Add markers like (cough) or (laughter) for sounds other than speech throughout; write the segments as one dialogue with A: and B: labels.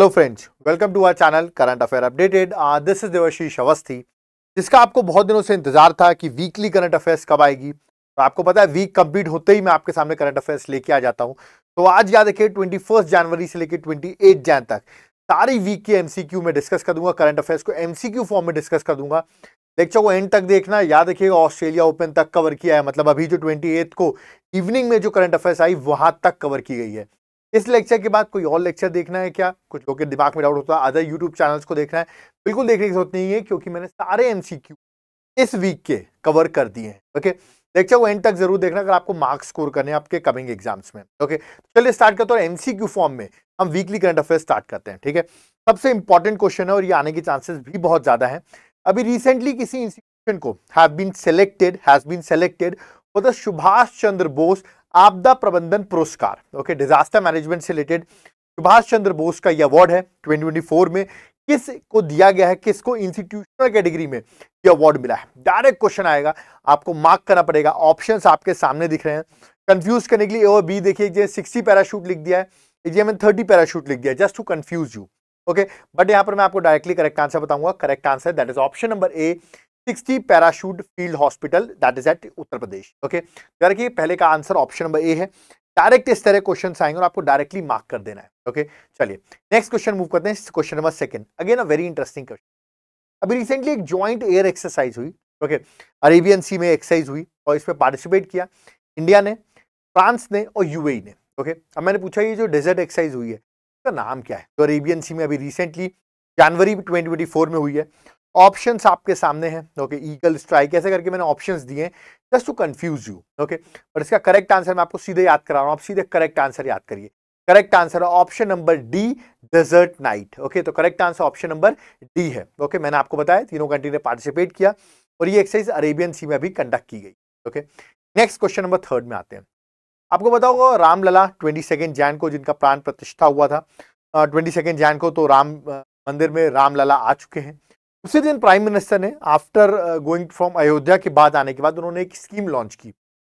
A: Hello friends welcome to our channel current affair updated this is Devashish Awasthi जिसका आपको बहुत दिनों से इंतजार था कि वीकली करंट अफेयर्स कब आएगी तो आपको पता है वीक कंप्लीट होते ही मैं आपके सामने करंट अफेयर्स लेके आ जाता हूँ तो आज याद रखिए ट्वेंटी फर्स्ट जनवरी से लेकर ट्वेंटी एट जैन तक सारी वीक के एमसीक्यू में डिस्कस कर दूंगा करंट अफेयर्स को एमसीक्यू फॉर्म में डिस्कस कर दूंगा लेक्चर को एंड तक देखना याद रखिएगा ऑस्ट्रेलिया ओपन तक कवर किया है मतलब अभी जो ट्वेंटी को इवनिंग में जो करंट अफेयर्स आई वहाँ तक कवर की गई है इस लेक्चर के बाद कोई और लेक्चर देखना है क्या कुछ लोग के दिमाग में डाउट होता है अदर यूट्यूब चैनल्स को देखना है बिल्कुल देखने की जरूरत नहीं है क्योंकि मैंने सारे एम इस वीक के कवर कर दिए हैं ओके लेक्चर को एंड तक जरूर देखना अगर आपको मार्क्स स्कोर करने आपके कमिंग एग्जाम्स में ओके तो चलिए स्टार्ट करते हैं एमसीक्यू फॉर्म में हम वीकली करंट अफेयर स्टार्ट करते हैं ठीक है सबसे इंपॉर्टेंट क्वेश्चन है और ये आने के चांसेस भी बहुत ज्यादा है अभी रिसेंटली किसी इंस्टीट्यूशन को have been selected has been selected for the Subhash Chandra Bose आपदा प्रबंधन पुरस्कार ओके डिजास्टर मैनेजमेंट से रिलेटेड सुभाष चंद्र बोस का यह अवार्ड है 2024 में किस को दिया गया है किसको इंस्टीट्यूशनल कैटेगरी में यह अवार्ड मिला है डायरेक्ट क्वेश्चन आएगा आपको मार्क करना पड़ेगा ऑप्शन आपके सामने दिख रहे हैं कंफ्यूज करने के लिए और बी देखिए सिक्सटी पैराशूट लिख दिया है एग्जाम थर्टी पैराशूट लिख दिया just to confuse you okay but यहां पर मैं आपको डायरेक्टली करेक्ट आंसर बताऊंगा correct answer that is option number A sixty parachute field hospital that is at Uttar Pradesh okay यार कि पहले का आंसर ऑप्शन नंबर ए है डायरेक्ट इस तरह क्वेश्चन आएंगे और आपको डायरेक्टली मार्क कर देना है ओके चलिए नेक्स्ट क्वेश्चन मूव करते हैं question number second again a very interesting question अभी रिसेंटली एक ज्वाइंट एयर एक्सरसाइज हुई ओके अरेबियन सी में एक्सरसाइज हुई और इसमें पार्टिसिपेट किया इंडिया ने फ्रांस ने और यू e ने ओके अब मैंने पूछा ये जो डेजर्ट एक्सरसाइज हुई है इसका नाम क्या है तो अरेबियन सी में अभी रिसेंटली जनवरी ट्वेंटी में हुई है ऑप्शंस आपके सामने हैं ओके ईगल स्ट्राइक ऐसे करके मैंने ऑप्शंस दिए just to confuse you okay और इसका करेक्ट आंसर मैं आपको सीधे याद करा रहा हूँ आप सीधे करेक्ट आंसर याद करिए करेक्ट आंसर तो है option number D desert knight okay तो correct answer option number D है ओके okay, मैंने आपको बताया तीनों कंट्री ने पार्टिसिपेट किया और ये एक्सरसाइज अरेबियन सी में भी कंडक्ट की गई okay next question number third में आते हैं आपको बताओ रामलला ट्वेंटी सेकेंड जैन को जिनका प्राण प्रतिष्ठा हुआ था ट्वेंटी सेकेंड जैन को तो राम मंदिर में रामलला आ चुके हैं उसी दिन प्राइम मिनिस्टर ने आफ्टर गोइंग फ्रॉम अयोध्या के बाद आने के बाद उन्होंने एक स्कीम लॉन्च की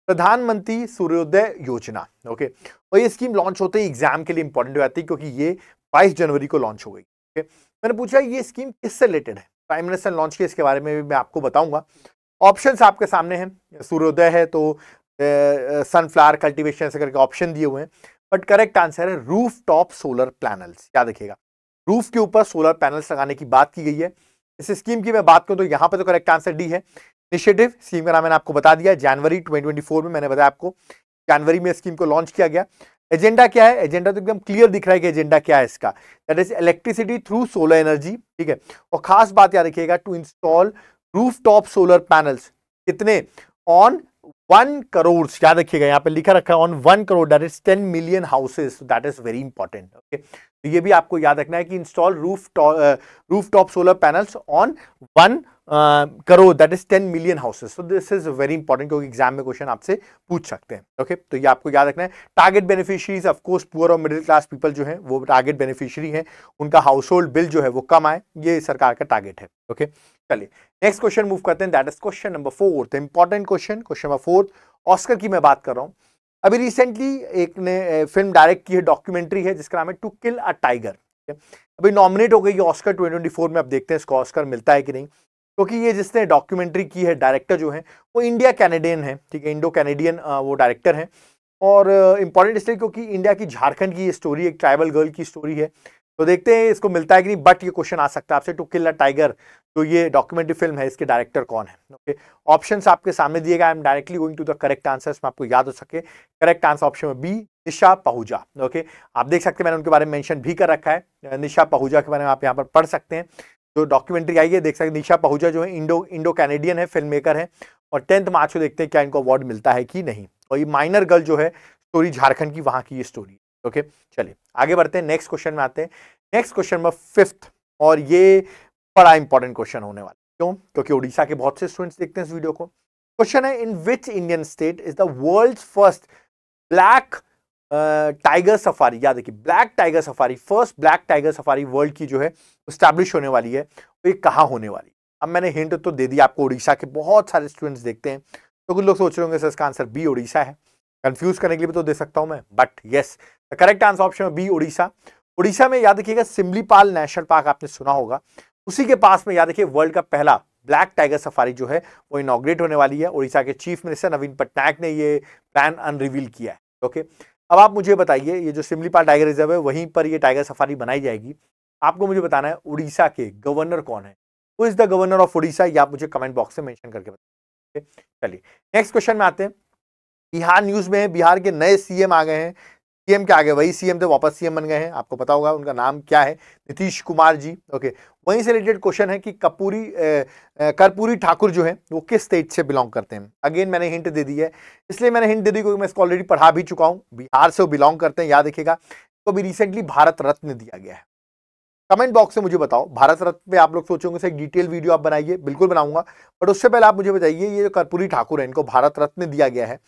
A: प्रधानमंत्री सूर्योदय योजना ओके और ये स्कीम लॉन्च होते ही एग्जाम के लिए इंपॉर्टेंट हो जाती है क्योंकि ये 22 जनवरी को लॉन्च हो गई ओके मैंने पूछा ये स्कीम किससे रिलेटेड है प्राइम मिनिस्टर ने लॉन्च किया इसके बारे में भी मैं आपको बताऊंगा ऑप्शन आपके सामने हैं सूर्योदय है तो सनफ्लावर uh, कल्टिवेशन uh, ऐसे करके ऑप्शन दिए हुए हैं बट करेक्ट आंसर है रूफ टॉप सोलर पैनल्स याद रखिएगा रूफ के ऊपर सोलर पैनल्स लगाने की बात की गई है इस स्कीम की मैं बात करूं तो यहां पर तो करेक्ट आंसर डी है इनिशिएटिव स्कीम का नाम मैंने आपको बता दिया जनवरी 2024 में मैंने बताया आपको जनवरी में स्कीम को लॉन्च किया गया एजेंडा क्या है एजेंडा तो एकदम क्लियर दिख रहा है कि एजेंडा क्या है इसका that is electricity through solar energy ठीक है और खास बात याद रखिएगा to install roof top solar panels कितने ऑन वन करोड़ याद रखिएगा यहाँ पे लिखा रखा है on one crore that is ten million houses that is very important okay तो ये भी आपको याद रखना है कि install roof top roof top solar panels on one crore that is ten million houses तो दिस इज वेरी इंपॉर्टेंट क्योंकि एग्जाम में क्वेश्चन आपसे पूछ सकते हैं ओके तो ये आपको याद रखना है टारगेट बेनिफिशरीज ऑफकोर्स पुअर और मिडिल क्लास पीपल जो है वो टारगेट बेनिफिशरी है उनका हाउस होल्ड बिल जो है वो कम आए ये सरकार का टारगेट है ओके चलिए नेक्स्ट क्वेश्चन मूव करते हैं that is question number fourth important question question number fourth Oscar की मैं बात कर रहा हूँ अभी रिसेंटली एक ने फिल्म डायरेक्ट की है डॉक्यूमेंट्री है जिसका नाम है टू किल अ टाइगर अभी नॉमिनेट हो गई ऑस्कर 2024 में अब देखते हैं इसको ऑस्कर मिलता है कि नहीं क्योंकि ये जिसने डॉक्यूमेंट्री की है डायरेक्टर जो है वो इंडिया कैनेडियन है ठीक है इंडो कैनेडियन वो डायरेक्टर हैं और इंपॉर्टेंट इसलिए क्योंकि इंडिया की झारखंड की ये स्टोरी एक ट्राइबल गर्ल की स्टोरी है तो देखते हैं इसको मिलता है कि नहीं बट ये क्वेश्चन आ सकता है आपसे टू किल टाइगर जो ये डॉक्यूमेंट्री फिल्म है इसके डायरेक्टर कौन है ओके ऑप्शंस आपके सामने दिए गए I am directly going to the correct answers में आपको याद हो सके करेक्ट आंसर ऑप्शन में बी निशा पहुजा ओके आप देख सकते हैं मैंने उनके बारे में मैंशन भी कर रखा है निशा पहुजा के बारे में आप यहाँ पर पढ़ सकते हैं जो डॉक्यूमेंट्री आई है देख सकते निशा पहुजा जो है इंडो इंडो कैनेडियन है फिल्म मेकर है और टेंथ मार्च को देखते हैं क्या इनको अवार्ड मिलता है कि नहीं और ये माइनर गर्ल जो है स्टोरी झारखंड की वहां की ये स्टोरी ओके चलिए आगे बढ़ते हैं नेक्स्ट क्वेश्चन में आते हैं नेक्स्ट क्वेश्चन नंबर फिफ्थ और ये बड़ा इंपॉर्टेंट क्वेश्चन होने वाला क्यों क्योंकि उड़ीसा के बहुत से स्टूडेंट्स देखते हैं इस वीडियो को क्वेश्चन है in which Indian state is the world first black tiger safari याद रखिए black tiger safari first black tiger safari world की जो है स्टैब्लिश होने वाली है तो ये कहाँ होने वाली अब मैंने हिंट तो दे दी आपको उड़ीसा के बहुत सारे स्टूडेंट्स देखते हैं तो कुछ लोग सोच रहे होंगे सर इसका आंसर बी उड़ीसा है कंफ्यूज करने के लिए भी तो दे सकता हूँ मैं but yes correct answer option है बी उड़ीसा उड़ीसा में याद रखिएगा सिमलीपाल नेशनल पार्क आपने सुना होगा उसी के पास में याद रखिए वर्ल्ड का पहला ब्लैक टाइगर सफारी जो है वो इनाग्रेट होने वाली है उड़ीसा के चीफ मिनिस्टर नवीन पटनायक ने ये प्लान अनरिवील किया है ओके okay? अब आप मुझे बताइए ये जो सिमलीपाल टाइगर रिजर्व है वहीं पर ये टाइगर सफारी बनाई जाएगी आपको मुझे बताना है उड़ीसा के गवर्नर कौन है who is the governor of Orissa ये आप मुझे कमेंट बॉक्स में मेंशन करके बताइए चलिए नेक्स्ट क्वेश्चन में आते हैं बिहार न्यूज में बिहार के नए सीएम आ गए हैं सीएम के आगे वही सीएम थे वापस सीएम बन गए हैं आपको पता होगा उनका नाम क्या है नीतीश कुमार जी ओके वहीं से रिलेटेड क्वेश्चन है कि कपूरी कर्पूरी ठाकुर जो है वो किस स्टेट से बिलोंग करते हैं अगेन मैंने हिंट दे दी है इसलिए मैंने हिंट दे दी क्योंकि मैं इसको ऑलरेडी पढ़ा भी चुका हूँ बिहार से वो बिलोंग करते हैं याद रखेगा इसको भी रिसेंटली भारत रत्न दिया गया है कमेंट बॉक्स में मुझे बताओ भारत रत्न पे आप लोग सोचोगे से एक डिटेल वीडियो आप बनाइए बिल्कुल बनाऊंगा बट उससे पहले आप मुझे बताइए ये जो कर्पूरी ठाकुर है इनको भारत रत्न दिया गया है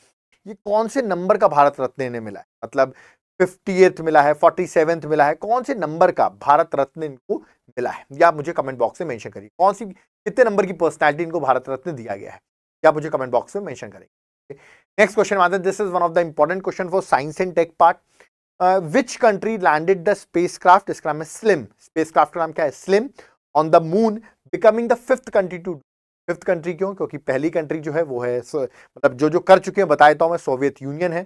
A: ये कौन से नंबर का भारत रत्न इन्हें मिला है मतलब फिफ्टी मिला है फोर्टी मिला है कौन से नंबर का भारत रत्न इनको मिला है या मुझे कमेंट बॉक्स में मैंशन करिए कौन सी कितने नंबर की पर्सनैलिटी इनको भारत रत्न दिया गया है या मुझे कमेंट बॉक्स में मैंशन करेंगे नेक्स्ट क्वेश्चन आते हैं this is one of the important question for science and tech part which country landed the space craft इसका नाम है स्लिम स्पेस क्राफ्ट का नाम क्या है SLIM on the moon becoming the fifth country to fifth country क्यों क्योंकि पहली कंट्री जो है वो है मतलब जो जो कर चुके हैं बताए तो हूँ मैं सोवियत यूनियन है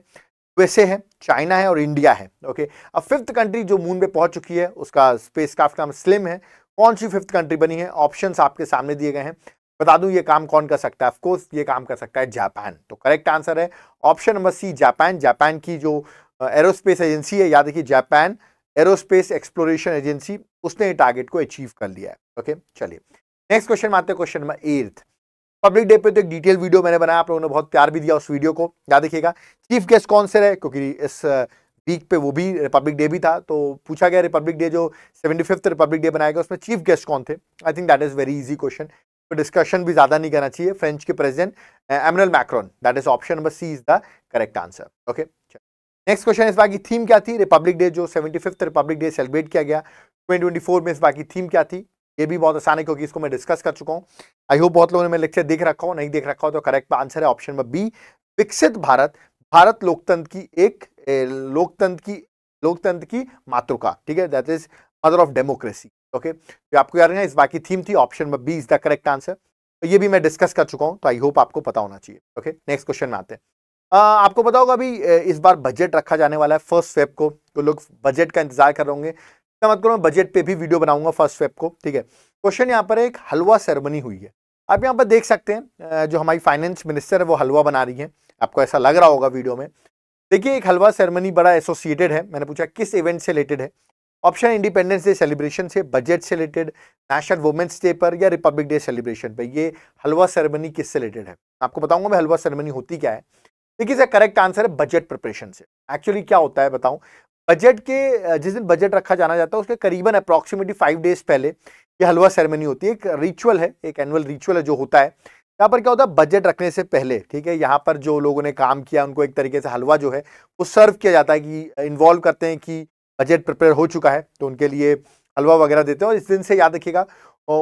A: यूएसए है चाइना है और इंडिया है ओके अब फिफ्थ कंट्री जो मून पे पहुंच चुकी है उसका स्पेस क्राफ्ट नाम स्लिम है कौन सी फिफ्थ कंट्री बनी है ऑप्शन आपके सामने दिए गए हैं बता दूं ये काम कौन कर सकता है ऑफकोर्स ये काम कर सकता है जापान तो करेक्ट आंसर है option number C Japan Japan की जो एरोस्पेस एजेंसी है याद रखिए जापान एरोस्पेस एक्सप्लोरेशन एजेंसी उसने टारगेट को अचीव कर लिया है ओके चलिए नेक्स्ट क्वेश्चन आते हैं question number eight public day पे तो एक डिटेल वीडियो मैंने बनाया आप लोगों ने बहुत प्यार भी दिया उस वीडियो को याद रखिएगा चीफ गेस्ट कौन से रहे क्योंकि इस वीक पे वो भी रिपब्लिक डे भी था तो पूछा गया रिपब्लिक डे जो सेवेंटी फिफ्थ रिपब्लिक डे बनाया गया उसमें चीफ गेस्ट कौन थे I think that is very easy question तो डिस्कशन भी ज़्यादा नहीं करना चाहिए फ्रेंच के president Emmanuel Macron that is option number C is the correct answer okay next question इस बार की थीम क्या थी रिपब्लिक डे जो seventy fifth republic day celebrate किया गया ट्वेंटी में इस बार की थीम क्या थी ये भी बहुत आसान है क्योंकि इसको मैं डिस्कस कर चुका हूँ आई होप बहुत लोगों ने मैं लेक्चर देख रखा हो नहीं देख रखा हो तो करेक्ट आंसर है option number B Viksit Bharat Bharat लोकतंत्र की एक लोकतंत्र की लोकतंत्र की मातृका ठीक है that is mother of democracy okay तो आपको याद रखना इस बाकी थीम थी option number B is the correct answer तो ये भी मैं डिस्कस कर चुका हूँ तो आई होप आपको पता होना चाहिए ओके नेक्स्ट क्वेश्चन में आते हैं आ, आपको पता होगा अभी इस बार बजट रखा जाने वाला है फर्स्ट फेब को तो लोग बजट का इंतजार कर रहे होंगे क्या मत मतलब करो मैं बजट पे भी वीडियो बनाऊंगा फर्स्ट वेब को ठीक है क्वेश्चन यहाँ पर एक हलवा सेरेमनी हुई है आप यहाँ पर देख सकते हैं जो हमारी फाइनेंस मिनिस्टर है वो हलवा बना रही है आपको ऐसा लग रहा होगा वीडियो में देखिए एक हलवा सेरेमनी बड़ा एसोसिएटेड है मैंने पूछा किस इवेंट से रिलेटेड है ऑप्शन इंडिपेंडेंस डे सेलिब्रेशन से बजट से रिलेटेड नेशनल वुमेंस डे पर या रिपब्लिक डे सेलिब्रेशन पर ये हलवा सेरेमनी किस से रिलेटेड है आपको बताऊंगा मैं हलवा सेरेमनी होती क्या है देखिए सर करेक्ट आंसर है बजट प्रिपरेशन से एक्चुअली क्या होता है बताऊं बजट के जिस दिन बजट रखा जाना जाता है उसके करीबन अप्रॉक्सीमेटली फाइव डेज पहले ये हलवा सेरेमनी होती है एक रिचुअल है एक एनुअल रिचुअल है जो होता है यहाँ पर क्या होता है बजट रखने से पहले ठीक है यहाँ पर जो लोगों ने काम किया उनको एक तरीके से हलवा जो है वो सर्व किया जाता है कि इन्वॉल्व करते हैं कि बजट प्रिपेयर हो चुका है तो उनके लिए हलवा वगैरह देते हैं और इस दिन से याद रखिएगा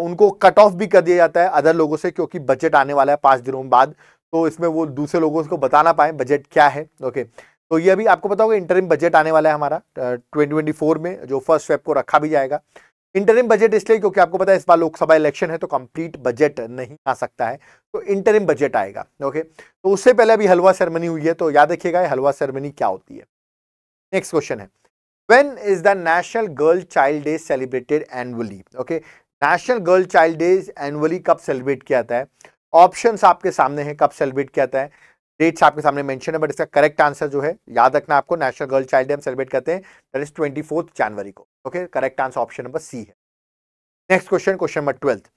A: उनको कट ऑफ भी कर दिया जाता है अदर लोगों से क्योंकि बजट आने वाला है पाँच दिनों बाद तो इसमें वो दूसरे लोगों को बता ना पाए बजट क्या है ओके तो ये अभी आपको पता होगा इंटरिम बजट आने वाला है हमारा ट्वेंटी में जो फर्स्ट स्वेप को रखा भी जाएगा इंटरिम बजट इसलिए क्योंकि आपको पता है इस बार लोकसभा इलेक्शन है तो कंप्लीट बजट नहीं आ सकता है तो इंटरिम बजट आएगा ओके तो उससे पहले अभी हलवा सेरेमनी हुई है तो याद रखिएगा हलवा सेरेमनी क्या होती है नेक्स्ट क्वेश्चन है when is the national girl child day celebrated annually okay national girl child day annually कब सेलिब्रेट किया जाता है ऑप्शन आपके सामने है कब सेलिब्रेट किया जाता है डेट्स आपके सामने मेंशन है बट इसका करेक्ट आंसर जो है याद रखना आपको नेशनल गर्ल चाइल्ड डे हम सेलिब्रेट करते हैं दैट इज ट्वेंटी जनवरी को okay correct answer option number C है next question question number twelfth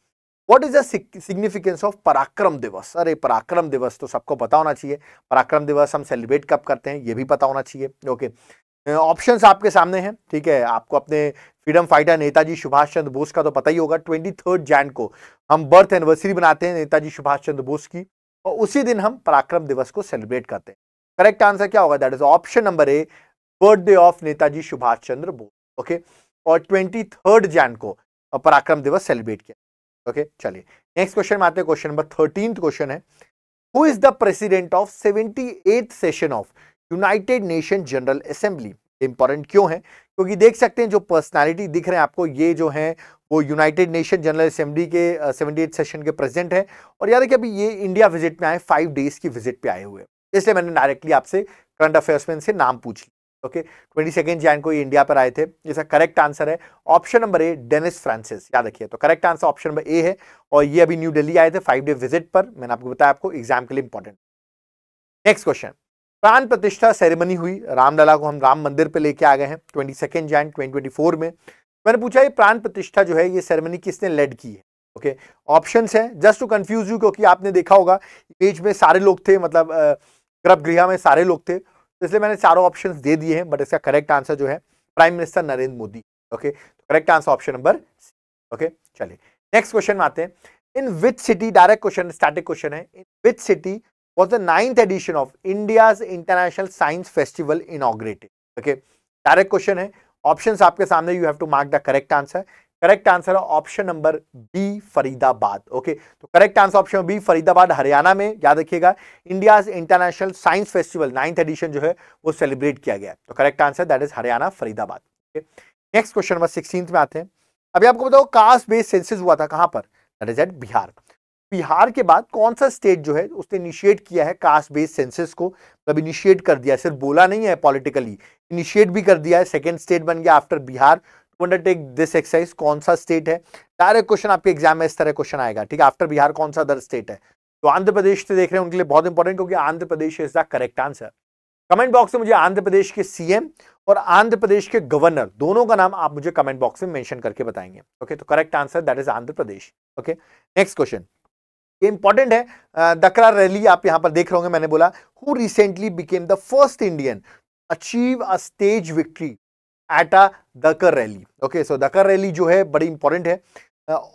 A: what is the significance of Parakram Diwas अरे पराक्रम दिवस तो सबको पता होना चाहिए पराक्रम दिवस हम सेलिब्रेट कब करते हैं ये भी पता होना चाहिए ओके ऑप्शंस आपके सामने हैं ठीक है आपको अपने फ्रीडम फाइटर नेताजी सुभाष चंद्र बोस का तो पता ही होगा ट्वेंटी थर्ड जैन को हम बर्थ एनिवर्सरी बनाते हैं नेताजी सुभाष चंद्र बोस की और उसी दिन हम पराक्रम दिवस को सेलिब्रेट करते हैं करेक्ट आंसर क्या होगा that is option number A birthday of Netaji Subhash Chandra Bose okay और ट्वेंटी थर्ड जैन को पराक्रम दिवस सेलिब्रेट किया ओके चलिए नेक्स्ट क्वेश्चन आते हैं क्वेश्चन नंबर थर्टीन क्वेश्चन है who is the president of seventy session of United Nation General Assembly important क्यों है क्योंकि देख सकते हैं जो पर्सनालिटी दिख रहे हैं आपको ये जो है वो यूनाइटेड नेशन जनरल असेंबली के सेवेंटी एट सेशन के प्रेसिडेंट है और याद रखिए अभी ये इंडिया विजिट में आए फाइव डेज की विजिट पे आए हुए इसलिए मैंने डायरेक्टली आपसे करंट अफेयर्स में से नाम पूछ लिया ओके ट्वेंटी सेकेंड जैन को ये इंडिया पर आए थे जैसा करेक्ट आंसर है option number A Dennis Francis याद रखिए तो correct answer option number A है और ये अभी न्यू दिल्ली आए थे फाइव डे विजिट पर मैंने आपको बताया आपको एग्जाम के लिए इंपॉर्टेंट नेक्स्ट क्वेश्चन प्राण प्रतिष्ठा सेरेमनी हुई रामलला को हम राम मंदिर पे लेके आ गए हैं ट्वेंटी सेकेंड जैन ट्वेंटी में मैंने पूछा ये प्राण प्रतिष्ठा जो है ये सेरेमनी किसने लेड की है ओके okay. ऑप्शंस हैं जस्ट टू कंफ्यूज यू क्योंकि आपने देखा होगा इमेज में सारे लोग थे मतलब गर्भगृह में सारे लोग थे तो इसलिए मैंने चारों ऑप्शन दे दिए हैं बट इसका करेक्ट आंसर जो है prime minister Narendra Modi okay correct answer option number okay चलिए नेक्स्ट क्वेश्चन आते हैं in which city direct question starting question है in which city was the ninth edition of India's International Science Festival inaugurated? Okay, direct question है. Options आपके सामने you have to mark the correct answer. Correct answer है option number B Faridabad okay तो correct answer option B Faridabad Haryana में याद रखिएगा India international science festival ninth edition जो है वो सेलिब्रेट किया गया तो correct answer that is Haryana Faridabad okay next question number sixteen में आते हैं अभी आपको बताओ कास्ट बेस्ड सेंसिस हुआ था कहां पर that is at Bihar Bihar के बाद कौन सा स्टेट जो है उसने इनिशिएट किया है कास्ट बेस्ड सेंसस को मतलब इनिशिएट कर दिया सिर्फ बोला नहीं है पॉलिटिकली इनिशिएट भी कर दिया है सेकेंड स्टेट बन गया after Bihar to undertake this exercise कौन सा स्टेट है डायरेक्ट क्वेश्चन आपके एग्जाम में इस तरह क्वेश्चन आएगा ठीक है आफ्टर बिहार कौन सा अदर स्टेट है तो आंध्र प्रदेश से देख रहे हैं उनके लिए बहुत इंपॉर्टेंट क्योंकि Andhra Pradesh is the correct answer comment box में मुझे आंध्र प्रदेश के सीएम और आंध्र प्रदेश के गवर्नर दोनों का नाम आप मुझे कमेंट बॉक्स में मेंशन करके बताएंगे ओके okay, तो correct answer that is Andhra Pradesh okay next question ये इंपॉर्टेंट है दकरा रैली आप यहां पर देख रहे होंगे मैंने बोला who recently became the first Indian achieve a stage victory at a Dakar rally okay so Dakar rally जो है बड़ी इंपॉर्टेंट है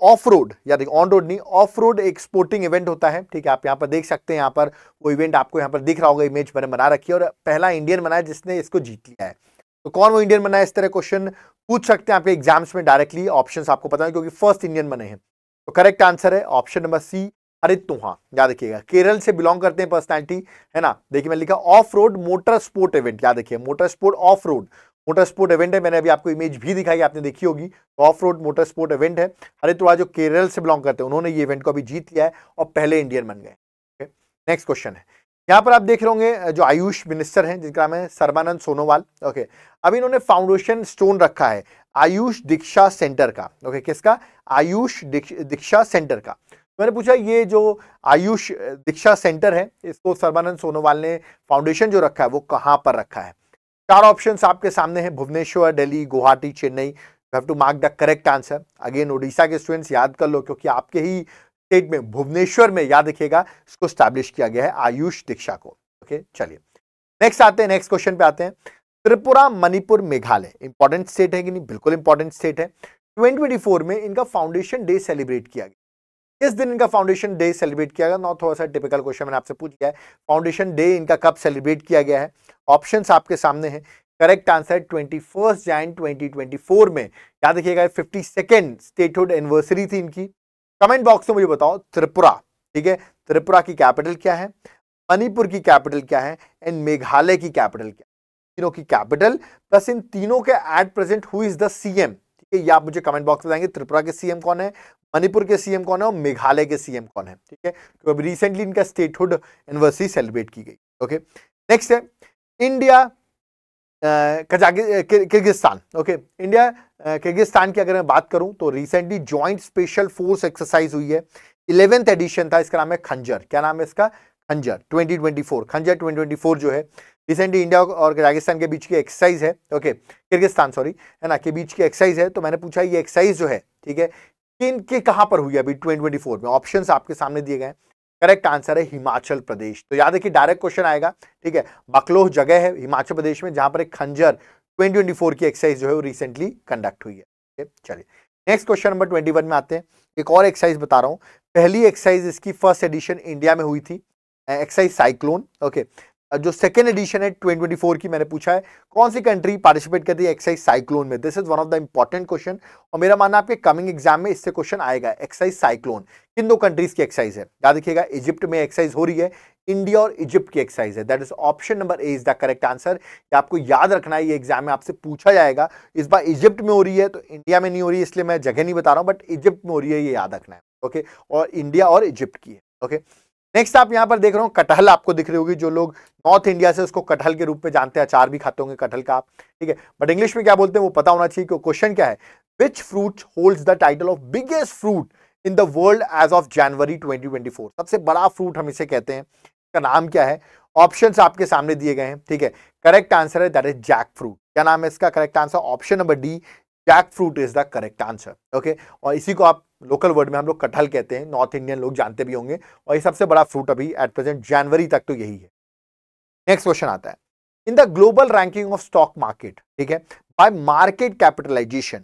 A: ऑफ रोड यानी ऑन रोड नहीं ऑफ रोड एक स्पोर्टिंग इवेंट होता है ठीक है आप यहाँ पर देख सकते हैं यहाँ पर वो इवेंट आपको यहाँ पर दिख रहा होगा इमेज मैंने बना रखी है और पहला इंडियन बनाया जिसने इसको जीत लिया है तो कौन वो इंडियन बनाया इस तरह क्वेश्चन पूछ सकते हैं आपके एग्जाम्स में डायरेक्टली ऑप्शन आपको पता है क्योंकि फर्स्ट इंडियन बने हैं तो करेक्ट आंसर है ऑप्शन नंबर सी तुहा याद रखिएगा केरल से बिलोंग करते हैं पर्सनैलिटी है ना देखिए मैंने लिखा off road motor sport event याद रखिए motor sport off road motor sport event है मैंने अभी आपको इमेज भी दिखाई आपने देखी होगी तो off road motor sport event है तुहा जो केरल से बिलोंग करते हैं उन्होंने ये इवेंट को अभी जीत लिया है और पहले इंडियन बन गए नेक्स्ट क्वेश्चन है यहाँ पर आप देख रहे जो आयुष मिनिस्टर हैं जिनका नाम है सर्बानंद सोनोवाल ओके अभी इन्होंने फाउंडेशन स्टोन रखा है आयुष दीक्षा सेंटर का ओके किसका आयुष दीक्षा सेंटर का मैंने पूछा ये जो आयुष दीक्षा सेंटर है इसको सर्वानंद सोनोवाल ने फाउंडेशन जो रखा है वो कहाँ पर रखा है चार ऑप्शन आपके सामने हैं Bhubaneswar Delhi Guwahati Chennai have to mark the correct answer again Orissa के स्टूडेंट्स याद कर लो क्योंकि आपके ही स्टेट में भुवनेश्वर में याद रखिएगा इसको स्टैब्लिश किया गया है आयुष दीक्षा को ओके चलिए नेक्स्ट आते हैं नेक्स्ट क्वेश्चन पे आते हैं त्रिपुरा मणिपुर मेघालय इंपॉर्टेंट स्टेट है कि नहीं बिल्कुल इंपॉर्टेंट स्टेट है ट्वेंटी में इनका फाउंडेशन डे सेलिब्रेट किया गया किस दिन इनका फाउंडेशन डे सेलिब्रेट किया गया नॉट थोड़ा सा टिपिकल क्वेश्चन मैंने आपसे पूछ गया है फाउंडेशन डे इनका कब सेलिब्रेट किया गया है ऑप्शंस आपके सामने हैं correct answer twenty first Jan twenty में याद रखिएगा फिफ्टी सेकेंड स्टेटहुड एनिवर्सरी थी इनकी कमेंट बॉक्स में मुझे बताओ त्रिपुरा ठीक है त्रिपुरा की कैपिटल क्या है मणिपुर की कैपिटल क्या है एंड मेघालय की कैपिटल क्या है तीनों की कैपिटल प्लस इन तीनों के at present who is the CM कि आप मुझे कमेंट बॉक्स में बताएंगे त्रिपुरा के सीएम कौन है मणिपुर के सीएम कौन है और मेघालय के सीएम कौन है ठीक है तो अभी रिसेंटली इनका स्टेटहुड एनिवर्सरी सेलिब्रेट की गई ओके नेक्स्ट है India Kyrgyzstan okay India Kyrgyzstan की अगर मैं बात करूं तो recently joint special force exercise हुई है इलेवेंथ एडिशन था इसका नाम है खंजर क्या नाम है इसका खंजर 2024 खंजर 2024 जो है रिसेंटली इंडिया और राजस्थान के बीच की एक्सरसाइज है ओके किर्गिस्तान सॉरी है ना के बीच की एक्सरसाइज है तो मैंने पूछा ये एक्सरसाइज जो है ठीक है किन के कहाँ पर हुई अभी ट्वेंटी ट्वेंटी फोर में ऑप्शन आपके सामने दिए गए हैं करेक्ट आंसर है हिमाचल प्रदेश तो याद है कि डायरेक्ट क्वेश्चन आएगा ठीक है बकलोह जगह है हिमाचल प्रदेश में जहाँ पर एक खंजर फोर की एक्सरसाइज जो है वो रिसेंटली कंडक्ट हुई है चलिए नेक्स्ट क्वेश्चन नंबर वन में आते हैं एक और एक्सरसाइज बता रहा हूँ पहली एक्सरसाइज इसकी फर्स्ट एडिशन इंडिया में हुई थी एक्सरसाइज साइक्लोन ओके जो सेकेंड एडिशन है 2024 की मैंने पूछा है कौन सी कंट्री पार्टिसिपेट करती है एक्साइज साइक्लोन में this is one of the important question और मेरा मानना आपके कमिंग एग्जाम में इससे क्वेश्चन आएगा एक्साइज साइक्लोन किन दो कंट्रीज की एक्साइज है याद रखिएगा इजिप्ट में एक्साइज हो रही है इंडिया और इजिप्ट की एक्साइज है that is option number A is the correct answer आपको याद रखना है ये एग्जाम में आपसे पूछा जाएगा इस बार इजिप्ट में हो रही है तो इंडिया में नहीं हो रही है इसलिए मैं जगह नहीं बता रहा हूँ बट इजिप्ट में हो रही है ये याद रखना है ओके okay? और इंडिया और इजिप्ट की है ओके okay? नेक्स्ट आप यहाँ पर देख रहे हो कटहल आपको दिख रही होगी जो लोग नॉर्थ इंडिया से उसको कटहल के रूप में जानते हैं अचार भी खाते होंगे कटहल का आप ठीक है बट इंग्लिश में क्या बोलते हैं वो पता होना चाहिए क्वेश्चन क्या है which fruit hold the title of biggest fruit in the world as of January 2024 सबसे बड़ा फ्रूट हम इसे कहते हैं इसका नाम क्या है ऑप्शन आपके सामने दिए गए हैं ठीक है करेक्ट आंसर है दैट इज जैक फ्रूट क्या नाम है इसका correct answer option number D jackfruit is the correct answer okay और इसी को आप लोकल वर्ड में हम लोग कटहल कहते हैं नॉर्थ इंडियन लोग जानते भी होंगे और ये सबसे बड़ा फ्रूट अभी एट प्रेजेंट जनवरी तक तो यही है नेक्स्ट क्वेश्चन आता है in the global ranking of stock market ठीक है by market capitalisation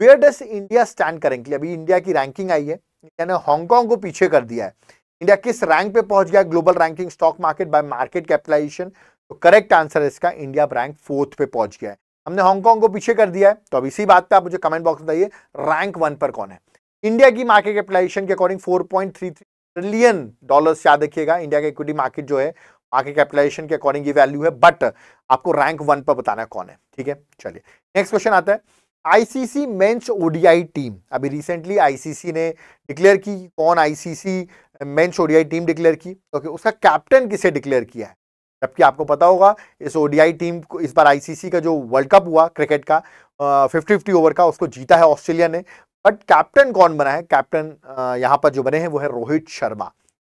A: where does India stand currently अभी इंडिया की रैंकिंग आई है इंडिया ने हांगकांग को पीछे कर दिया है इंडिया किस रैंक पे पहुंच गया global ranking stock market by market capitalisation तो करेक्ट आंसर है इसका इंडिया रैंक फोर्थ पे पहुंच गया है हमने हांगकॉन्ग को पीछे कर दिया है तो अब इसी बात पे आप मुझे कमेंट बॉक्स बताइए रैंक वन पर कौन है इंडिया की मार्केट कैपिटलाइजेशन के अकॉर्डिंग 4.33 ट्रिलियन डॉलर्स याद रखिएगा इंडिया का इक्विटी मार्केट जो है मार्केट कैपिटलाइजेशन के अकॉर्डिंग ये वैल्यू है बट आपको रैंक वन पर बताना है कौन है ठीक है चलिए नेक्स्ट क्वेश्चन आता है आईसीसी मेंस ओडीआई टीम अभी रिसेंटली आईसीसी ने डिक्लेयर की कौन ICC men's ODI team declare की ओके तो उसका कैप्टन किसे डिक्लेयर किया है जबकि आपको पता होगा इस ओडीआई टीम को इस बार आईसीसी का जो वर्ल्ड कप हुआ क्रिकेट का फिफ्टी फिफ्टी ओवर का उसको जीता है ऑस्ट्रेलिया ने बट कैप्टन कौन बना है कैप्टन यहाँ पर जो बने हैं वो है Rohit Sharma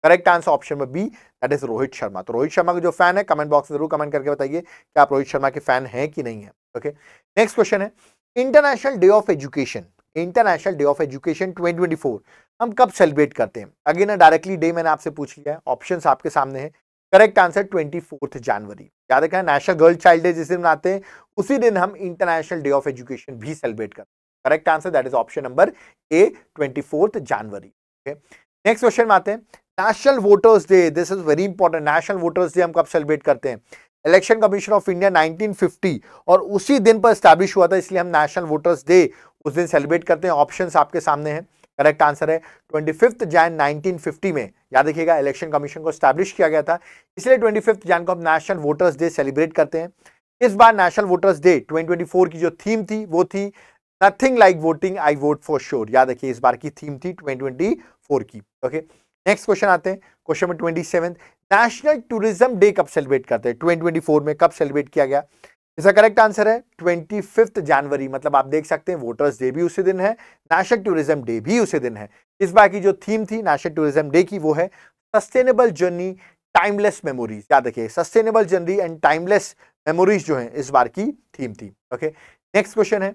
A: correct answer option में B that is Rohit Sharma तो रोहित शर्मा के जो फैन है कमेंट बॉक्स में जरूर कमेंट करके बताइए कि आप रोहित शर्मा के फैन हैं कि नहीं है ओके नेक्स्ट क्वेश्चन है international day of education international day of education 2024 हम कब सेलिब्रेट करते हैं अगेन डायरेक्टली डे मैंने आपसे पूछ लिया है ऑप्शन आपके सामने है correct answer twenty fourth January याद रखना नेशनल गर्ल चाइल्ड डे जिस दिन मनाते हैं उसी दिन हम इंटरनेशनल डे ऑफ एजुकेशन भी सेलिब्रेट करते हैं correct answer that is option number A twenty fourth January next question में आते हैं national voters day this is very important national voters day हम कब सेलिब्रेट करते हैं इलेक्शन कमीशन ऑफ इंडिया 1950 और उसी दिन पर स्टैब्लिश हुआ था इसलिए हम नेशनल वोटर्स डे उस दिन सेलिब्रेट करते हैं ऑप्शंस आपके सामने हैं करेक्ट आंसर है ट्वेंटी फिफ्थ जैन फिफ्टी में याद रखिएगा इलेक्शन कमीशन को स्टैब्लिश किया गया था इसलिए ट्वेंटी फिफ्थ जैन को हम नेशनल वोटर्स डे सेलिब्रेट करते हैं इस बार नेशनल वोटर्स डे 2024 की जो थीम थी वो थी nothing like voting I vote for sure याद रखिए इस बार की थीम थी ट्वेंटी की ओके नेक्स्ट क्वेश्चन आते हैं question number twenty seven national tourism day कब सेलिब्रेट करते हैं ट्वेंटी ट्वेंटी फोर में कब सेलिब्रेट किया गया इसका करेक्ट आंसर है ट्वेंटी फिफ्थ जनवरी मतलब आप देख सकते हैं वोटर्स डे भी उसी दिन है नेशनल टूरिज्म डे भी उसी दिन है इस बार की जो थीम थी नेशनल टूरिज्म डे की वो है सस्टेनेबल जर्नी टाइमलेस मेमोरीज याद रखिए sustainable journey and timeless memories जो है इस बार की थीम थी ओके नेक्स्ट क्वेश्चन है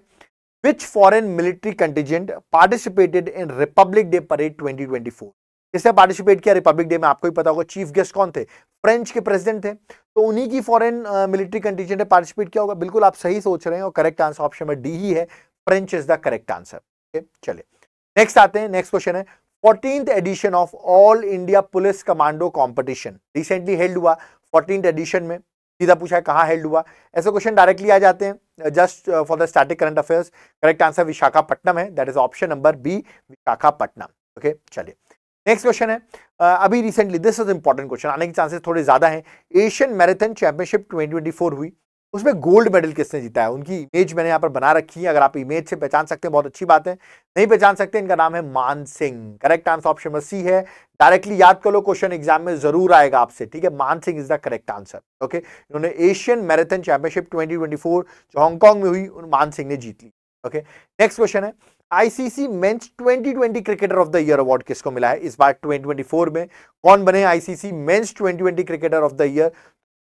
A: which foreign military contingent participated in Republic Day Parade 2024? किसने पार्टिसिपेट किया रिपब्लिक डे में आपको ही पता होगा चीफ गेस्ट कौन थे फ्रेंच के प्रेसिडेंट थे तो उन्हीं की फॉरेन मिलिट्री कंटीजेंट ने पार्टिसिपेट किया होगा बिल्कुल आप सही सोच रहे हैं और करेक्ट आंसर ऑप्शन में डी ही है French is the correct answer चलिए नेक्स्ट आते हैं नेक्स्ट क्वेश्चन है fourteen edition of all India police commando competition recently held हुआ फोर्टीन एडिशन में सीधा पूछा है कहाँ हेल्ड हुआ ऐसे क्वेश्चन डायरेक्टली आ जाते हैं just for the static current affairs correct answer Visakhapatnam है that is option number B Visakhapatnam okay चलिए नेक्स्ट क्वेश्चन है uh, अभी recently this is important question आने के चांसेस थोड़े ज्यादा हैं एशियन मैराथन चैंपियनशिप 2024 हुई उसमें गोल्ड मेडल किसने जीता है उनकी इमेज मैंने यहाँ पर बना रखी है अगर आप इमेज से पहचान सकते हैं बहुत अच्छी बात है नहीं पहचान सकते इनका नाम है Man Singh correct answer option number C है डायरेक्टली याद कर लो क्वेश्चन एग्जाम में जरूर आएगा आपसे ठीक है Man Singh is the correct answer okay इन्होंने एशियन मैराथन चैंपियनशिप ट्वेंटी जो हांगकॉन्ग में हुई उन मान सिंह ने जीत ली ओके नेक्स्ट क्वेश्चन है ICC men's 2020 cricketer of the year award किसको मिला है इस बार 2024 में कौन बने ICC men's 2020 cricketer of the year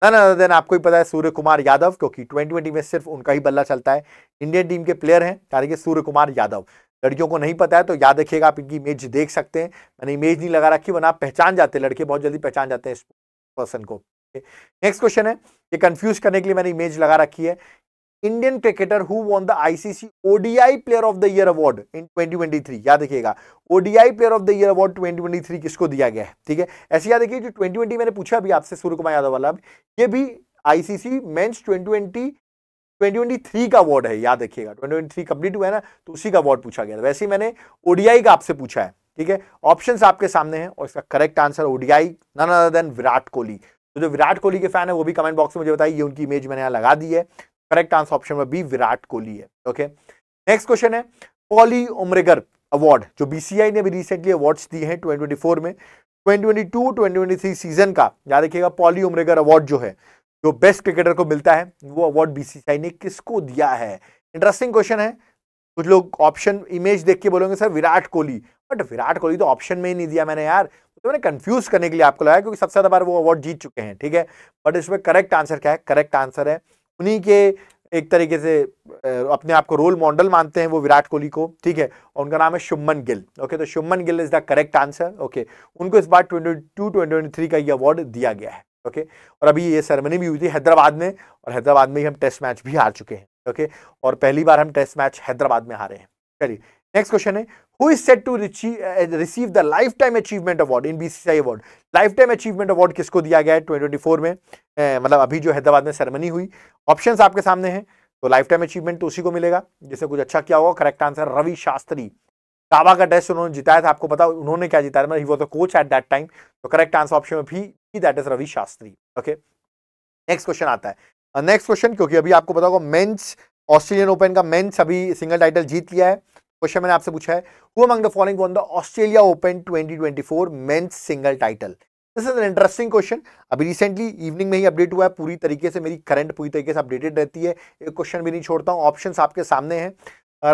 A: other than आपको ही पता है सूर्य कुमार यादव क्योंकि ट्वेंटी ट्वेंटी में सिर्फ उनका ही बल्ला चलता है इंडियन टीम के प्लेयर हैं यानी कि सूर्य कुमार यादव लड़कियों को नहीं पता है तो याद रखिएगा आप इनकी इमेज देख सकते हैं मैंने इमेज नहीं लगा रखी वरना आप पहचान जाते हैं लड़के बहुत जल्दी पहचान जाते हैं इस पर्सन को नेक्स्ट क्वेश्चन है ये कंफ्यूज करने के लिए मैंने इमेज लगा रखी है Indian cricketer who won the ICC ODI player of the year award in 2023 याद रखिएगा ODI player of the year award 2023 किसको दिया गया है ठीक है ऐसे याद रखिए जो 2020 मैंने पूछा अभी आपसे सूर्य कुमार यादव वाला ये भी आईसीसी मेंस 2020 2023 का अवार्ड है याद रखिएगा 2023 कंप्लीट हुआ है ना तो उसी का अवार्ड पूछा गया था वैसे ही मैंने ओडीआई का आपसे पूछा है ठीक है ऑप्शन आपके सामने हैं और इसका correct answer ODI none other than Virat Kohli तो जो विराट कोहली के फैन है वो भी कमेंट बॉक्स में मुझे बताइए उनकी इमेज मैंने यहाँ लगा दी है करेक्ट आंसर ऑप्शन में बी विराट कोहली है ओके नेक्स्ट क्वेश्चन है पॉली उमरेगर अवार्ड जो बीसीआई ने भी रिसेंटली अवार्ड्स दिए हैं 2024 में 2022 2023 सीजन का याद रखिएगा पॉली उमरेगर अवार्ड जो है जो बेस्ट क्रिकेटर को मिलता है वो अवार्ड बीसीआई ने किसको दिया है इंटरेस्टिंग क्वेश्चन है कुछ लोग ऑप्शन इमेज देख के बोलेंगे सर विराट कोहली बट विराट कोहली तो ऑप्शन में ही नहीं दिया मैंने यार तो मैंने कंफ्यूज करने के लिए आपको लगाया क्योंकि सबसे ज़्यादा बार वो अवार्ड जीत चुके हैं ठीक है बट इसमें करेक्ट आंसर क्या है करेक्ट आंसर है उन्हीं के एक तरीके से अपने आप को रोल मॉडल मानते हैं वो विराट कोहली को ठीक है और उनका नाम है शुभमन गिल ओके तो Shubman Gill is the correct answer okay उनको इस बार ट्वेंटी टू ट्वेंटी थ्री का ये अवार्ड दिया गया है ओके और अभी ये सेरेमनी भी हुई थी हैदराबाद में और हैदराबाद में ही हम टेस्ट मैच भी हार चुके हैं ओके और पहली बार हम टेस्ट मैच हैदराबाद में हारे हैं चलिए नेक्स्ट क्वेश्चन है who is set to receive the life time achievement award in BCCI award life time achievement award किसको दिया गया है 2024 में ए, eh, मतलब अभी जो हैदराबाद में सेरेमनी हुई ऑप्शन आपके सामने हैं तो लाइफ टाइम अचीवमेंट तो उसी को मिलेगा जिसे कुछ अच्छा किया होगा करेक्ट आंसर रवि शास्त्री काबा का टेस्ट उन्होंने जिताया था आपको पता उन्होंने क्या जिताया मतलब he was a coach at that time तो करेक्ट आंसर ऑप्शन में भी that is Ravi Shastri okay next question आता है नेक्स्ट uh, क्वेश्चन क्योंकि अभी आपको पता होगा मेन्स ऑस्ट्रेलियन ओपन का मेन्स अभी सिंगल टाइटल जीत लिया है क्वेश्चन मैंने आपसे पूछा है who among the following won the Australia open 2024 men's single title this is an interesting question अभी रिसेंटली इवनिंग में ही अपडेट हुआ है पूरी तरीके से मेरी करंट पूरी तरीके से अपडेटेड रहती है एक क्वेश्चन भी नहीं छोड़ता हूँ ऑप्शन आपके सामने हैं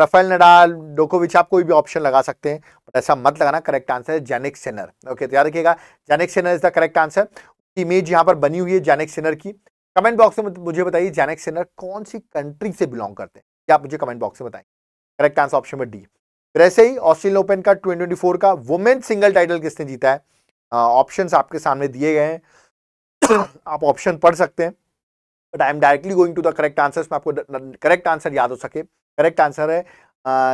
A: रफेल नडाल डोकोविच आप कोई भी ऑप्शन लगा सकते हैं बट ऐसा मत लगाना करेक्ट आंसर है जैनिक सेनर ओके तो याद रखिएगा Jannik Sinner is the correct answer image यहाँ पर बनी हुई है जैनिक सेनर की कमेंट बॉक्स में मुझे बताइए जैनिक सेनर कौन सी कंट्री से बिलोंग करते हैं आप मुझे कमेंट बॉक्स में बताएं correct answer option number D वैसे ही ऑस्ट्रेलियन ओपन का 2024 का वुमेन सिंगल टाइटल किसने जीता है ऑप्शंस uh, आपके सामने दिए गए हैं (coughs) आप ऑप्शन पढ़ सकते हैं but I am directly going to the correct answer में आपको करेक्ट आंसर याद हो सके करेक्ट आंसर है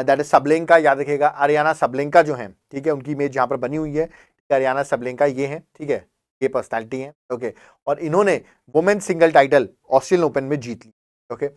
A: दैट इज सबलेंका याद रखिएगा हरियाणा सबलेंका जो है ठीक है उनकी इमेज यहाँ पर बनी हुई है हरियाणा सबलेंका ये है ठीक है ये पर्सनैलिटी है ओके okay. और इन्होंने women single title Australian open में जीत ली ओके okay.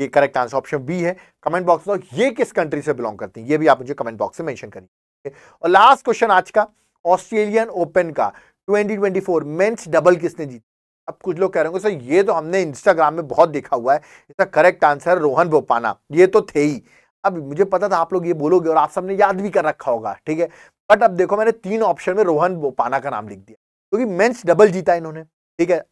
A: ये करेक्ट आंसर ऑप्शन बी है कमेंट बॉक्स में ये किस कंट्री से बिलोंग करती है ये भी आप मुझे कमेंट बॉक्स में मेंशन करिए और लास्ट क्वेश्चन आज का ऑस्ट्रेलियन ओपन का 2024 मेंस डबल किसने जीती अब कुछ लोग कह रहे होंगे सर ये तो हमने इंस्टाग्राम में बहुत देखा हुआ है इसका करेक्ट आंसर रोहन बोपाना ये तो थे ही अब मुझे पता था आप लोग ये बोलोगे और आप सबने याद भी कर रखा होगा ठीक है बट अब देखो मैंने तीन ऑप्शन में रोहन बोपाना का नाम लिख दिया क्योंकि तो मेंस डबल जीता इन्होंने ठीक है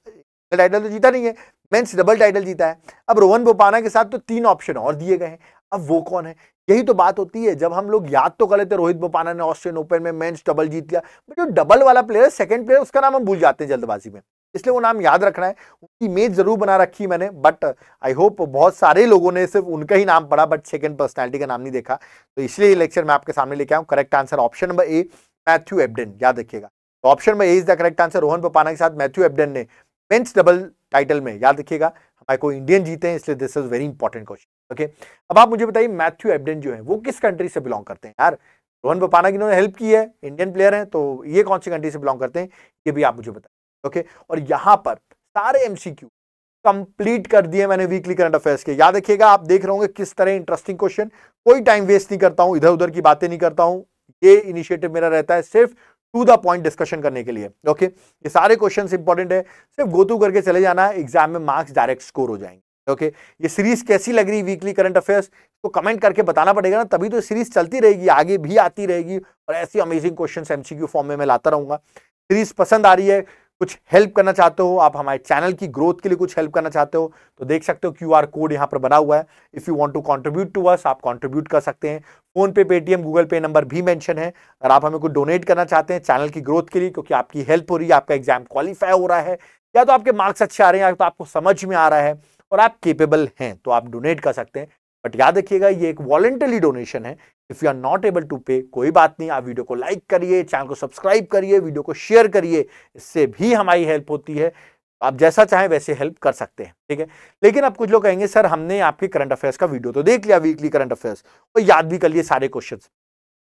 A: टाइटल तो जीता नहीं है मेंस डबल टाइटल जीता है अब रोहन बोपाना के साथ तो तीन ऑप्शन और दिए गए हैं अब वो कौन है यही तो बात होती है जब हम लोग याद तो कर लेते रोहित बोपाना ने ऑस्ट्रेलियन ओपन में मेंस डबल जीत लिया बट जो डबल वाला प्लेयर है सेकंड प्लेयर उसका नाम हम भूल जाते हैं जल्दबाजी में इसलिए वो नाम याद रखना है उनकी इमेज जरूर बना रखी मैंने बट आई होप बहुत सारे लोगों ने सिर्फ उनका ही नाम पढ़ा बट सेकंड पर्सनैलिटी का नाम नहीं देखा तो इसलिए लेक्चर मैं आपके सामने लेके आऊँ correct answer option number A Matthew Ebden याद रखिएगा तो option number A is the correct answer Rohan Bopanna के साथ मैथ्यू एबडेन ने मेंस डबल टाइटल में याद रखिएगा हमारे को इंडियन जीते हैं इसलिए this is very important question okay अब आप मुझे बताइए मैथ्यू एबडन जो है वो किस कंट्री से बिलोंग करते हैं यार रोहन बपाना की हेल्प की है इंडियन प्लेयर हैं तो ये कौन सी कंट्री से बिलोंग करते हैं ये भी आप मुझे बताए ओके और यहाँ पर सारे एम कंप्लीट कर दिए मैंने वीकली करंट अफेयर्स के याद रखिएगा आप देख रहे होंगे किस तरह इंटरेस्टिंग क्वेश्चन कोई टाइम वेस्ट नहीं करता हूं इधर उधर की बातें नहीं करता हूं ये इनिशिएटिव मेरा रहता है सिर्फ टू द पॉइंट डिस्कशन करने के लिए ओके ये सारे क्वेश्चन इंपॉर्टेंट है सिर्फ गो करके चले जाना है एग्जाम में मार्क्स डायरेक्ट स्कोर हो जाएंगे ओके ये सीरीज कैसी लग रही वीकली करंट अफेयर्स तो कमेंट करके बताना पड़ेगा ना तभी तो सीरीज चलती रहेगी आगे भी आती रहेगी और ऐसी अमेजिंग क्वेश्चन एमसीक्यू फॉर्म में मैं लाता रहूंगा सीरीज पसंद आ रही है कुछ हेल्प करना चाहते हो आप हमारे चैनल की ग्रोथ के लिए कुछ हेल्प करना चाहते हो तो देख सकते हो क्यू आर कोड यहाँ पर बना हुआ है if you want to contribute to us आप कंट्रीब्यूट कर सकते हैं PhonePe Paytm Google pay number भी मेंशन है अगर आप हमें कुछ डोनेट करना चाहते हैं चैनल की ग्रोथ के लिए क्योंकि आपकी हेल्प हो रही है आपका एग्जाम क्वालिफाई हो रहा है या तो आपके मार्क्स अच्छे आ रहे हैं या तो आपको समझ में आ रहा है और आप केपेबल हैं तो आप डोनेट कर सकते हैं बट याद रखिएगा ये एक वॉलेंटरी डोनेशन है if you are not able to pay कोई बात नहीं आप वीडियो को लाइक करिए चैनल को सब्सक्राइब करिए वीडियो को शेयर करिए इससे भी हमारी हेल्प होती है आप जैसा चाहें वैसे हेल्प कर सकते हैं ठीक है लेकिन आप कुछ लोग कहेंगे सर हमने आपके करंट अफेयर्स का वीडियो तो देख लिया वीकली करंट अफेयर्स और याद भी कर लिए सारे क्वेश्चन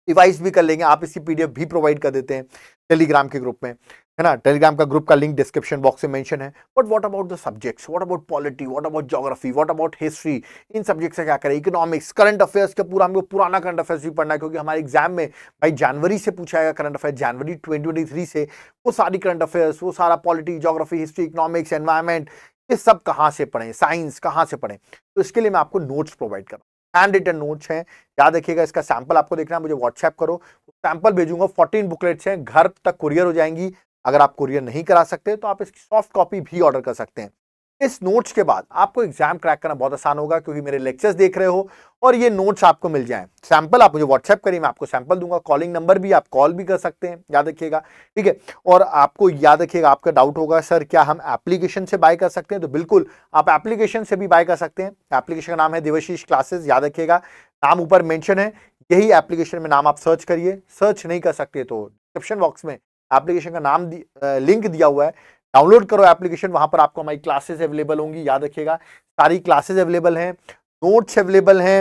A: रिवाइज भी कर लेंगे आप इसकी पीडीएफ भी प्रोवाइड कर देते हैं टेलीग्राम के ग्रुप में है ना टेलीग्राम का ग्रुप का लिंक डिस्क्रिप्शन बॉक्स में मेंशन है but what about the subjects what about polity what about geography what about history इन सब्जेक्ट्स का क्या करें इकोनॉमिक्स करंट अफेयर्स का पूरा हमको पुराना करंट अफेयर्स भी पढ़ना है क्योंकि हमारे एग्जाम में भाई जनवरी से पूछा है करंट अफेयर जनवरी ट्वेंटी से वो सारी करंट अफेयर्स वो सारा polity geography history economics environment ये सब कहाँ से पढ़ें साइंस कहाँ से पढ़ें तो इसके लिए मैं आपको नोट्स प्रोवाइड करूँ हैंड रिटन नोट्स हैं याद रखिएगा इसका सैंपल आपको देखना है मुझे व्हाट्सएप करो सैंपल भेजूंगा फोर्टीन बुकलेट्स हैं घर तक कुरियर हो जाएंगी अगर आप कुरियर नहीं करा सकते तो आप इसकी सॉफ्ट कॉपी भी ऑर्डर कर सकते हैं इस नोट्स के बाद आपको एग्जाम क्रैक करना बहुत आसान होगा क्योंकि मेरे लेक्चर्स देख रहे हो और ये नोट्स आपको मिल जाएं सैंपल आप मुझे व्हाट्सएप करिए मैं आपको सैंपल दूंगा कॉलिंग नंबर भी आप कॉल भी कर सकते हैं याद रखिएगा ठीक है और आपको याद रखिएगा आपका डाउट होगा सर क्या हम एप्लीकेशन से बाय कर सकते हैं तो बिल्कुल आप एप्लीकेशन से भी बाय कर सकते हैं एप्लीकेशन का नाम है देवशीष क्लासेस याद रखिएगा नाम ऊपर मैंशन है यही एप्लीकेशन में नाम आप सर्च करिए सर्च नहीं कर सकते तो डिस्क्रिप्शन बॉक्स में एप्लीकेशन का नाम लिंक दिया हुआ है डाउनलोड करो एप्लीकेशन वहां पर आपको हमारी क्लासेस अवेलेबल होंगी याद रखिएगा सारी क्लासेस अवेलेबल हैं नोट्स अवेलेबल हैं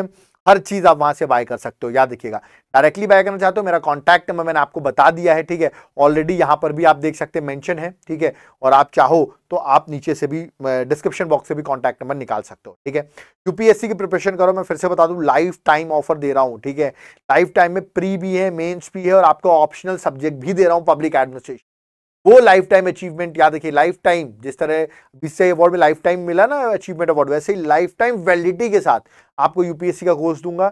A: हर चीज़ आप वहां से बाय कर सकते हो याद रखिएगा डायरेक्टली बाय करना चाहते हो मेरा कॉन्टैक्ट नंबर मैंने आपको बता दिया है ठीक है ऑलरेडी यहाँ पर भी आप देख सकते हैं मैंशन है ठीक है और आप चाहो तो आप नीचे से भी डिस्क्रिप्शन बॉक्स से भी कॉन्टैक्ट नंबर निकाल सकते हो ठीक है यूपीएससी की प्रिपरेशन करो मैं फिर से बता दूँ लाइफ टाइम ऑफर दे रहा हूँ ठीक है लाइफ टाइम में प्री भी है मेन्स भी है और आपको ऑप्शनल सब्जेक्ट भी दे रहा हूँ पब्लिक एडमिनिस्ट्रेशन वो लाइफ टाइम अचीवमेंट याद रखिए लाइफ टाइम जिस तरह विषय अवार्ड में लाइफ टाइम मिला ना अचीवमेंट अवार्ड वैसे ही लाइफ टाइम वैलिडिटी के साथ आपको यूपीएससी का कोर्स दूंगा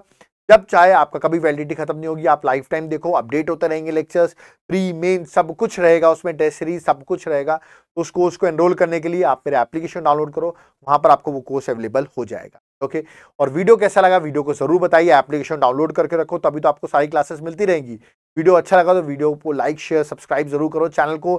A: जब चाहे आपका कभी वैलिडिटी खत्म नहीं होगी आप लाइफ टाइम देखो अपडेट होते रहेंगे लेक्चर्स प्री मेन सब कुछ रहेगा उसमें टेस्ट सीरीज सब कुछ रहेगा तो उस कोर्स को एनरोल करने के लिए आप मेरे एप्लीकेशन डाउनलोड करो वहाँ पर आपको वो कोर्स अवेलेबल हो जाएगा ओके और वीडियो कैसा लगा वीडियो को जरूर बताइए एप्लीकेशन डाउनलोड करके रखो तभी तो आपको सारी क्लासेस मिलती रहेंगी वीडियो अच्छा लगा तो वीडियो को लाइक शेयर सब्सक्राइब जरूर करो चैनल को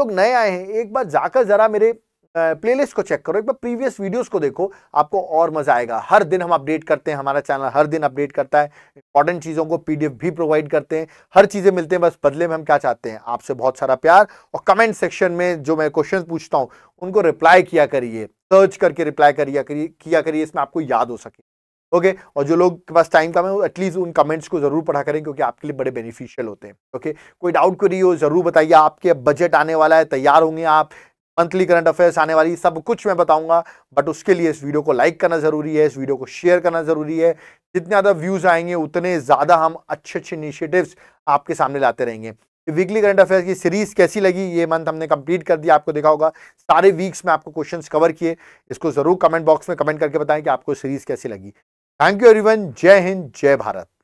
A: लोग नए आए हैं एक बार जाकर जरा मेरे प्लेलिस्ट को चेक करो एक बार प्रीवियस वीडियोस को देखो आपको और मजा आएगा हर दिन हम अपडेट करते हैं हमारा चैनल हर दिन अपडेट करता है इंपॉर्टेंट चीज़ों को पीडीएफ भी प्रोवाइड करते हैं हर चीज़ें मिलते हैं बस बदले में हम क्या चाहते हैं आपसे बहुत सारा प्यार और कमेंट सेक्शन में जो मैं क्वेश्चन पूछता हूँ उनको रिप्लाई किया करिए सर्च करके रिप्लाई करिए किया करिए इसमें आपको याद हो सके ओके okay? और जो लोग के पास टाइम कम है एटलीस्ट उन कमेंट्स को जरूर पढ़ा करें क्योंकि आपके लिए बड़े बेनिफिशियल होते हैं ओके okay? कोई डाउट क्वेरी हो जरूर बताइए आपके बजट आने वाला है तैयार होंगे आप मंथली करंट अफेयर्स आने वाली सब कुछ मैं बताऊंगा बट उसके लिए इस वीडियो को लाइक करना ज़रूरी है इस वीडियो को शेयर करना ज़रूरी है जितने ज़्यादा व्यूज़ आएंगे उतने ज़्यादा हम अच्छे अच्छे इनिशिएटिव्स आपके सामने लाते रहेंगे वीकली करंट अफेयर्स की सीरीज कैसी लगी ये मंथ हमने कंप्लीट कर दिया आपको देखा होगा सारे वीक्स में आपको क्वेश्चंस कवर किए इसको जरूर कमेंट बॉक्स में कमेंट करके बताएं कि आपको सीरीज कैसी लगी थैंक यू एवरीवन जय हिंद जय भारत